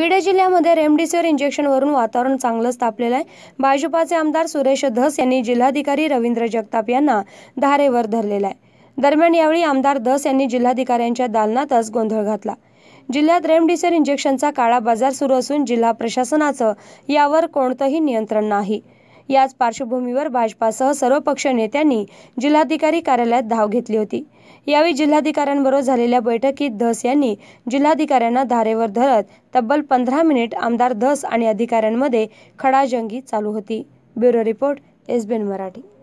बीड जिल्ह्यामध्ये रेमडेसिवीर इंजेक्शनवरून वातावरण चांगलंच तापलेलं आहे भाजपाचे आमदार सुरेश धस यांनी जिल्हाधिकारी रवींद्र जगताप यांना धारेवर धरलेलं आहे दरम्यान यावेळी आमदार धस यांनी जिल्हाधिकाऱ्यांच्या दालनातच गोंधळ घातला जिल्ह्यात रेमडेसिवीर इंजेक्शनचा काळा बाजार सुरू असून जिल्हा प्रशासनाचं यावर कोणतंही नियंत्रण नाही याच पार्श्वभूमीवर भाजपासह सर्व पक्ष नेत्यांनी जिल्हाधिकारी कार्यालयात धाव घेतली होती यावेळी जिल्हाधिकाऱ्यांबरोबर झालेल्या बैठकीत धस यांनी जिल्हाधिकाऱ्यांना धारेवर धरत तब्बल पंधरा मिनिट आमदार धस आणि अधिकाऱ्यांमध्ये खडाजंगी चालू होती ब्युरो रिपोर्ट एसबीएन मराठी